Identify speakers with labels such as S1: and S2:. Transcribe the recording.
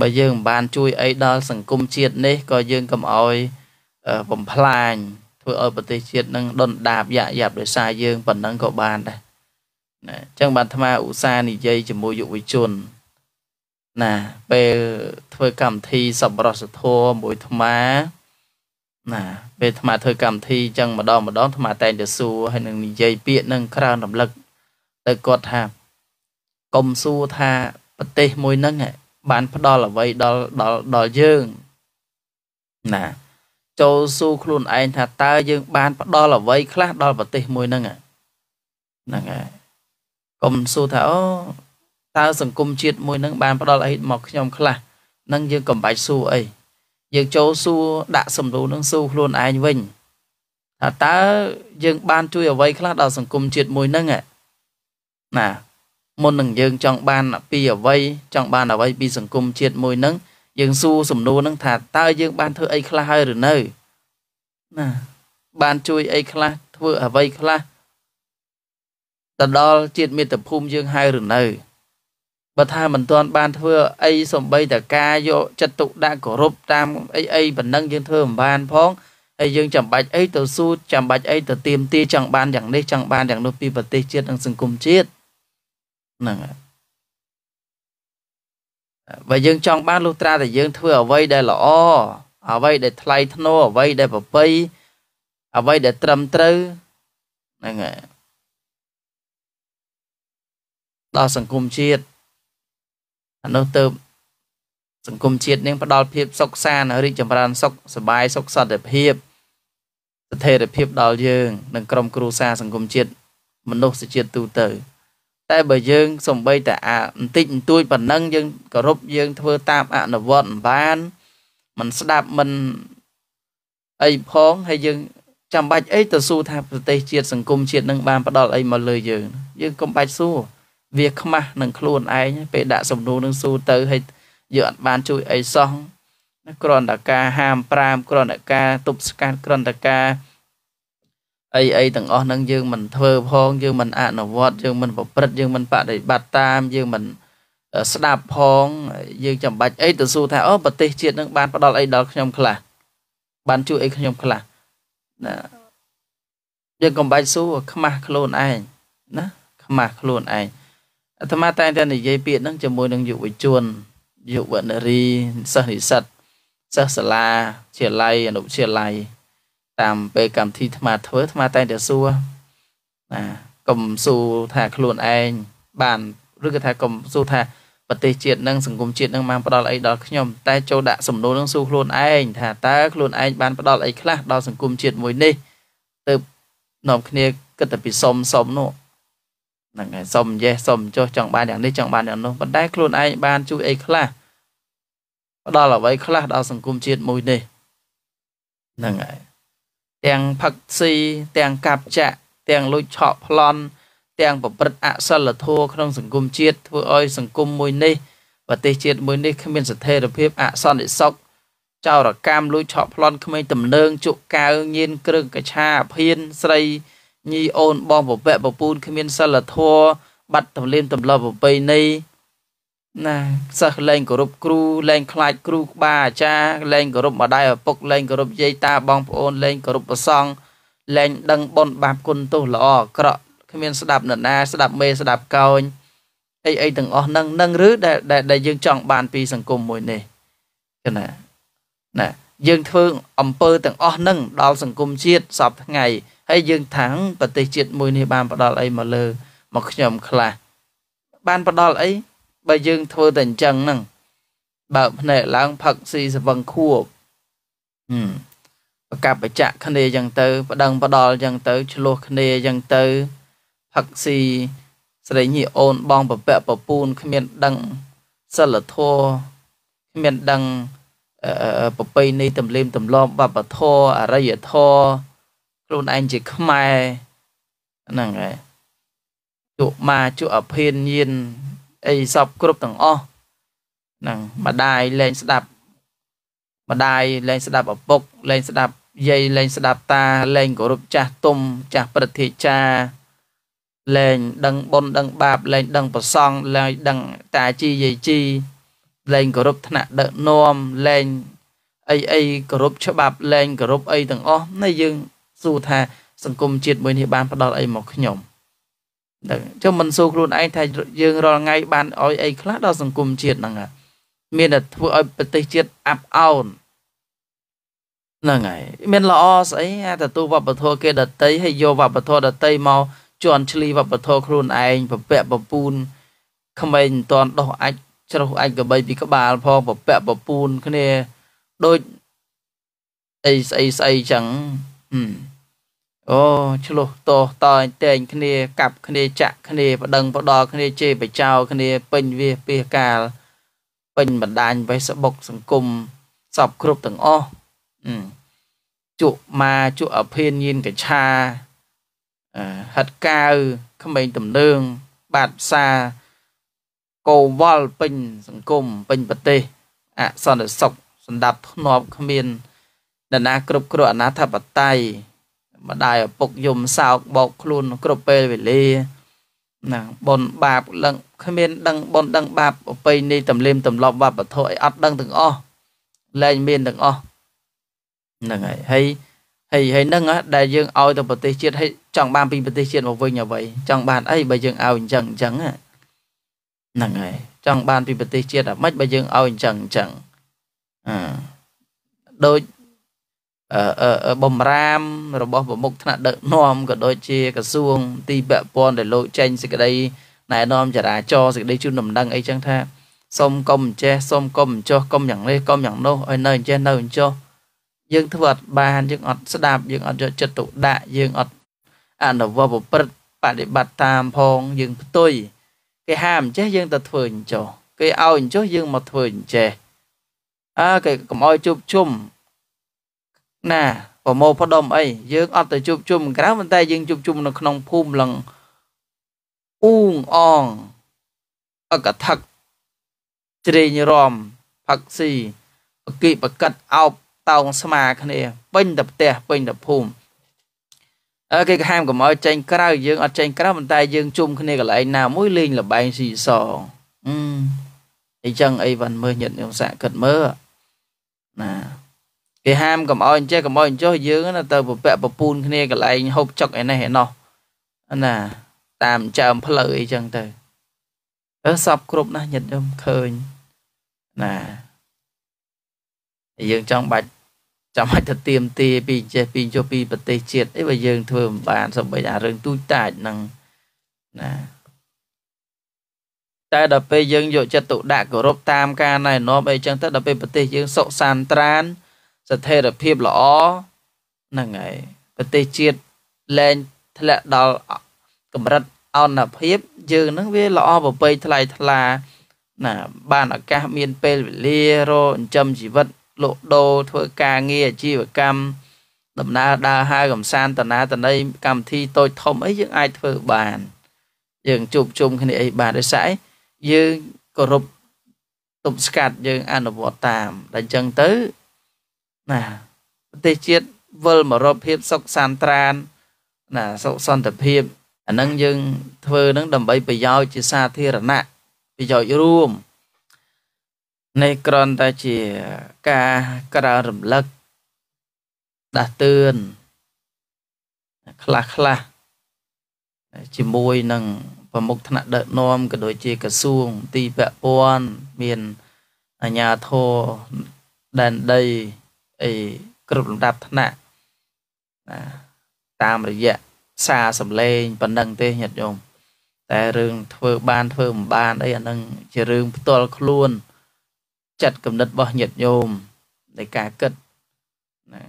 S1: បើយើងមិនបាន ជួយអីដល់សង្គមជាតិនេះក៏យើងកុំអោយបំផ្លាញធ្វើឲ្យប្រទេសជាតិនឹងដុនដាបយ៉ាក់យ៉ាប់ដោយសារយើងប៉ុណ្ណឹងក៏បានដែរណាអញ្ចឹងបានអាត្មាឧស្សាហ៍និយាយជាមួយយុវជនណាពេលធ្វើកម្មវិធីសប្បុរសធម៌មួយអាត្មាណាពេលអាត្មាធ្វើកម្មវិធីអញ្ចឹងម្ដងម្ដងអាត្មាតែងតែសួរហើយនឹងនិយាយពាក្យនឹងក្រើនរំលឹកទៅគាត់ថាកុំសួរថាប្រទេសមួយហ្នឹងបានផ្ដល់អ្វីដល់ដល់ដល់យើងណាចូលសួរខ្លួនឯងថាតើយើង បានផ្ដល់អ្វីខ្លះដល់ប្រទេសមួយហ្នឹងហ្នឹងហើយកុំសួរថាអូតើសង្គមជាតិមួយហ្នឹងបានផ្ដល់អីមកខ្ញុំខ្លះហ្នឹងយើងកំបាច់សួរអីយើងចូលសួរដាក់សំណួរហ្នឹងសួរខ្លួនឯងវិញថាតើយើងបានជួយអ្វីខ្លះដល់សង្គមជាតិមួយហ្នឹងណាមុននឹងយើងចង់បានពីអ្វីចង់បានអ្វីពីសង្គមជាតិមួយហ្នឹងយើងសួរសំណួរហ្នឹងថាតើយើងបានធ្វើអីខ្លះហើយឬនៅណាបានជួយអីខ្លះធ្វើអ្វីខ្លះទៅដល់ជាតិមាតុភូមិយើងហើយឬនៅបើថាមិនទាន់បានធ្វើអីសំបីតការយកចិត្តទុកដាក់គោរពតាមអីអីប៉ុណ្ណឹងយើងធ្វើមិនបានផងហើយយើងចាំបាច់អីទៅសួរចាំបាច់អីទៅទៀមទាចង់បានយ៉ាងនេះចង់បានយ៉ាងនោះពីប្រទេសជាតិនិងសង្គមជាតិហ្នឹងបើយើងចង់បានលុះត្រាតែយើង ធ្វើអ្វីដែលល្អអ្វី ដែលថ្លៃថ្នូរអ្វីដែលប្រពៃអ្វីដែល ត្រឹមត្រូវហ្នឹងហើយដល់សង្គមជាតិអានោះទៅសង្គមជាតិនឹងផ្ដល់ភាពសុខសាន្តរីកចម្រើនសុខសบายសុខសន្តិភាពស្ថិរភាព ដល់យើងនិងក្រុមគ្រួសារសង្គមជាតិមនុស្សជាតិទូទៅ។តែបើយើងសំបីតែអាបន្តិចបន្តួចប៉ុណ្ណឹងយើងគោរពយើង ធ្វើតាមអនុវត្តមិនបានមិនស្ដាប់មិនអីផងហើយយើងចាំបាច់អីទៅសួរថាប្រទេសជាតិសង្គមជាតិនឹងបានផ្ដល់អីមកលើយើងយើងកុំបាច់សួរវាខ្មាស់នឹងខ្លួនឯងពេលដាក់សំណួរនឹងសួរទៅហើយយើងអត់បាន ជួយអីសោះគ្រាន់តែការហាមប្រាមគ្រាន់តែការទប់ស្កាត់គ្រាន់តែការអីអីទាំងអស់ហ្នឹងយើងមិនធ្វើផងយើងមិនអនុវត្តយើងមិនប្រព្រឹត្តយើងមិនបដិបត្តិតាមយើងមិន ស្ដាប់ផងយើងចាំបាច់អីទៅសួរថាអូប្រទេសជាតិនឹងបានផ្ដល់អីដល់ខ្ញុំ ខ្លះបានជួយអីខ្ញុំខ្លះណាយើងកុំបាច់សួរខ្មាស់ខ្លួនឯងណាខ្មាស់ខ្លួនឯងអាត្មាតែងតែនិយាយពាក្យហ្នឹងជាមួយនឹងយុវជនយុវនារីសិស្សនិស្សិតសិស្សសាលាវិទ្យាល័យអនុវិទ្យាល័យតាមពេលកម្មវិធីថ្មធ្វើថ្មតែងតែសួរណាកុំសួរថាខ្លួនឯងបានឬក៏ថាកុំសួរថាប្រទេសជាតិនិងសង្គមជាតិនឹងបានផ្ដល់អីដល់ខ្ញុំតែចូលដាក់សំណួរនឹងសួរខ្លួនឯងថាតើខ្លួនឯងបានផ្ដល់អីខ្លះដល់សង្គមជាតិមួយនេះទៅនាំគ្នាគិតតែពីសុំសុំនោះហ្នឹងហើយសុំយេះសុំចុះចង់បានយ៉ាងនេះចង់បានយ៉ាងនោះប៉ុន្តែខ្លួនឯងបានជួយអីខ្លះផ្ដល់អ្វីខ្លះដល់សង្គមជាតិមួយនេះហ្នឹងហើយទាំងផឹកស៊ីទាំងកាប់ចាក់ទាំងលួចឆក់ប្លន់ទាំងប្រព្រឹត្តអសិលធម៌ក្នុងសង្គមជាតិធ្វើឲ្យ សង្គមមួយនេះ ប្រទេសជាតិមួយនេះគ្មានស្ថិរភាពអសន្តិសុខចោរកម្មលួចឆក់ប្លន់ក្មេងទំនើងជក់កៅញៀនគ្រឿងកឆាភៀនស្រីញីអូនបងពពែពពូនគ្មាន សិលធម៌បាត់ទម្លាប់ទម្លាប់ប្រពៃណីណាសិស្សលែងគោរពគ្រូលែងខ្លាចគ្រូក្បាអាចារ្យលែងគោរពម្ដាយឪពុកលែងគោរពយាយតាបងប្អូនលែងគោរពព្រះសង្ឃលែងដឹងបុណ្យបាបគុណទោសល្អអាក្រក់គ្មានស្ដាប់នរណាស្ដាប់មេស្ដាប់កោញអីអីទាំងអស់ហ្នឹងហ្នឹងឬដែលដែលយើងចង់បានពីសង្គមមួយនេះគណាណាយើងធ្វើអំពើទាំងអស់ហ្នឹងដល់សង្គមជាតិសពថ្ងៃហើយយើងថាប្រទេសជាតិមួយនេះបានផ្ដល់អីមកលើ មកខ្ញុំខ្លះបានផ្ដល់អីបើយើងធ្វើតែអញ្ចឹងហ្នឹង បើភ្នែកឡើងផឹកស៊ីសវឹងខួបហឹមប្រកបបច្ចៈគ្នាអញ្ចឹងទៅប្តឹងផ្ដាល់អញ្ចឹងទៅឆ្លោះគ្នាអញ្ចឹងទៅផឹកស៊ីស្រីញីអូនបងពពៈពពូនគ្មានដឹងសិលធម៌គ្មានដឹងប្រពៃណីទំលៀមទម្លាប់វប្បធម៌អរិយធម៌ខ្លួនឯងជាខ្មែរហ្នឹងហើយជក់ម៉ាជក់អភិនញានអីសពគ្រប់ទាំងអស់ហ្នឹងម្ដាយលែងស្ដាប់ម្ដាយលែងស្ដាប់ឪពុកលែងស្ដាប់យាយលែងស្ដាប់តាលែងគោរពចាស់ទុំចាស់ប្រតិចាលែងដឹងបុណ្យដឹងបាបលែងដឹងប្រសង់លែងដឹងតាជីយាយជីលែងគោរពថ្នាក់ដឹកនាំលែងអីអីគោរពច្បាប់លែងគោរពអីទាំងអស់នៃយើងសួរថា សង្គមជាតិមួយនេះបានផ្ដល់អីមកខ្ញុំ។ទៅចុះមិនសួរខ្លួនឯងថាយើងរាល់ថ្ងៃបានឲ្យអីខ្លះដល់សង្គមជាតិហ្នឹងមានតែធ្វើឲ្យប្រទេសជាតិអាប់អោនហ្នឹងហើយមានល្អស្អីអាទទួលវប្បធម៌គេដតីហើយយកវប្បធម៌ដតីមកជន់ឈ្លីវប្បធម៌ខ្លួនឯងពពែពពូនក្មេងមិនតាន់ដោះអាចជ្រុះអាចក្បីពីក្បាលផងពពែពពូន គ្នាដូចអីស្អីស្អីចឹងហឹមអូឆ្លោះតោសតើតែងគ្នាកាប់គ្នាចាក់គ្នាប្តឹងផ្ដោគ្នាជេរបចោគ្នា ពេញវាពាសកាលពេញបណ្ដាញ Facebook សង្គមសពគ្រប់ទាំងអស់ជក់ម៉ាជក់អភិនញៀនកឆាហិតកាវក្មេងតំនឹងបាត់សាកោវល់ពេញសង្គមពេញប្រទេសអសន្តិសុខសម្ដាប់ធ្នាប់គ្មានដណា គ្រប់គ្រងអាណាធិបតេយ្យម្ដាយឪពុកយំសោកបោកខ្លួនគ្រប់ពេលវេលាណាបុណ្យបាបឡើងគ្មានដឹងបុណ្យដឹងបាបប្រពៃណីទំលៀមទម្លាប់វប្បធម៌អីអត់ដឹងទាំងអស់លែងមានទាំងអស់ហ្នឹងហើយហើយហើយហើយហ្នឹងដែលយើងឲ្យទៅប្រទេសជាតិហើយចង់បាន ពីប្រទេសជាតិមកវិញអ្វីចង់បានអីបើយើងឲ្យអញ្ចឹងអញ្ចឹងហ្នឹងហើយចង់បានពីប្រទេសជាតិអាម៉េចបើយើងឲ្យអញ្ចឹងអញ្ចឹងអឺដូចបំរាមរបស់ប្រមុខថ្នាក់ដឹកនាំក៏ដូចជាក្រសួងទីពាក់ព័ន្ធដែលលោកចេញសេចក្តីណែនាំចរាចរសេចក្តីជូនដំណឹងអីចឹងថាសុំកុំអញ្ចេះសុំកុំអញ្ចោះកុំយ៉ាងនេះកុំយ៉ាងនោះឲ្យនៅអញ្ចេះនៅអញ្ចោះយើងធ្វើអត់បានយើងអត់ស្ដាប់យើងអត់យកចិត្តទុកដាក់យើងអត់អនុវត្តប្រព្រឹត្តបដិបត្តិតាមផងយើងផ្ទុយគេហាមអញ្ចេះយើងទៅធ្វើអញ្ចោះគេឲ្យអញ្ចោះយើងមកធ្វើអញ្ចេះអើគេកុំឲ្យជប់ជុំណាប្រមោផ្ដុំអីយើងអត់ទៅជួបជុំក្រៅប៉ុន្តែយើងជួបជុំនៅក្នុងភូមិលឹងអ៊ូងអងអកថកជ្រេងរំផឹកស៊ីអគិបកិតអោបតោងស្មាគ្នាពេញតែផ្ទះពេញតែភូមិអើគេក៏ហាមកុំឲ្យចេញក្រៅយើងអត់ចេញក្រៅប៉ុន្តែយើងជុំគ្នាកន្លែងណាមួយលេងលបែងស៊ីសងអឺអញ្ចឹងអីវ៉ាន់មើលញាតិញោមសាក់គិតមើលណាគេហាមកុំអោយអញ្ចេះកុំអោយអញ្ចោះយើងណាទៅពពាក់ពពូនគ្នាកន្លែងហូបចុកឯនេះឯណោះណាតាមចើមផ្លូវអីចឹងទៅអឺសពគ្រប់ណាស់ញាតិញោមឃើញណាយើងចង់បាច់ចាំបាច់ទៅទៀមទាពីចេះពីចុះពីប្រទេសជាតិអីបើយើងធ្វើមិនបានសម្បីតែរឿងទូចតាចហ្នឹងណាតែដល់ពេលយើងយកចិត្តទុកដាក់គោរពតាមការណែនាំអីចឹងទៅដល់ពេលប្រទេសយើងសុខសាន្តត្រាន្តស្ថិរភាពល្អហ្នឹងហើយប្រទេសជាតិលែងធ្លាក់ដល់កម្រិតអន្តរភាព យើងហ្នឹងវាល្អប្រពៃថ្លៃថ្លាណាបានឱកាសមានពេលវេលារកចិញ្ចឹមជីវិតលក់ដូរធ្វើការងារអាជីវកម្មដំណើរដើរហើរកំសាន្តតណាតណីកម្មវិធីតូចធំអីយើងអាចធ្វើបានយើងជួបជុំគ្នាអីបានដោយសារអីយើងគោរពទប់ស្កាត់យើងអនុវត្តតាមតែអញ្ចឹងទៅណាប្រទេសជាតិវិលមករកភាពសុខសាន្តត្រានណាសុខសន្តិភាពអានឹងយើងធ្វើនឹងដើម្បីប្រយោជន៍ជាសាធារណៈប្រយោជន៍រួមនេះគ្រាន់តែជាការក្រើនរំលឹក ដាស់តឿនខ្លះខ្លះជាមួយនឹងប្រមុខថ្នាក់ដឹកនាំក៏ដូចជាក្រសួងទីពាក់ព័ន្ធមានអាជ្ញាធរដែនដីអីគ្រប់លំដាប់ថ្នាក់ណាតាមរយៈសារសំឡេងប៉ុណ្ណឹងទេញាតិញោមតែរឿងធ្វើបានធ្វើមិនបានអីអានឹងជារឿងផ្ទាល់ខ្លួនចិត្តគំនិតរបស់ញាតិញោមនៃការគិតហ្នឹង